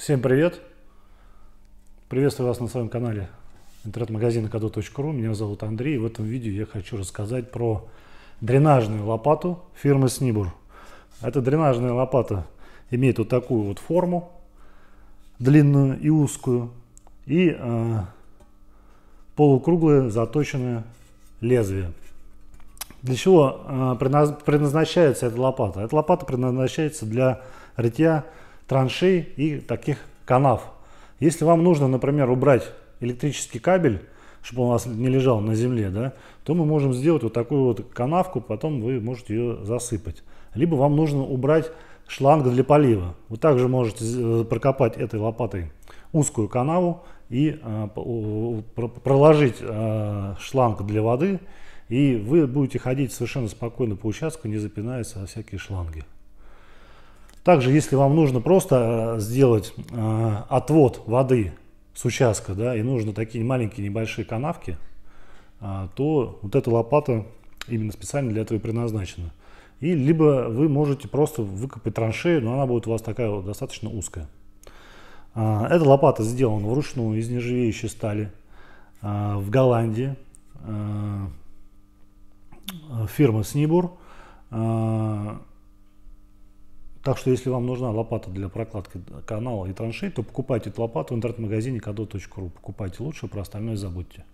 Всем привет! Приветствую вас на своем канале интернет-магазина kado.ru. Меня зовут Андрей. В этом видео я хочу рассказать про дренажную лопату фирмы Снибур. Эта дренажная лопата имеет вот такую вот форму, длинную и узкую, и э, полукруглое заточенное лезвие. Для чего а, предназначается эта лопата? Эта лопата предназначается для рытья траншей и таких канав. Если вам нужно, например, убрать электрический кабель, чтобы он у вас не лежал на земле, да, то мы можем сделать вот такую вот канавку, потом вы можете ее засыпать. Либо вам нужно убрать шланг для полива. Вы также можете э, прокопать этой лопатой узкую канаву и э, проложить э, шланг для воды, и вы будете ходить совершенно спокойно по участку, не запинаясь о всякие шланги. Также, если вам нужно просто э, сделать э, отвод воды с участка, да, и нужно такие маленькие небольшие канавки, э, то вот эта лопата именно специально для этого и предназначена. И либо вы можете просто выкопать траншею, но она будет у вас такая вот достаточно узкая. Э, эта лопата сделана вручную из нержавеющей стали э, в Голландии. фирма Снибур. Так что, если вам нужна лопата для прокладки канала и траншей, то покупайте эту лопату в интернет-магазине kado.ru. Покупайте лучше, про остальное забудьте.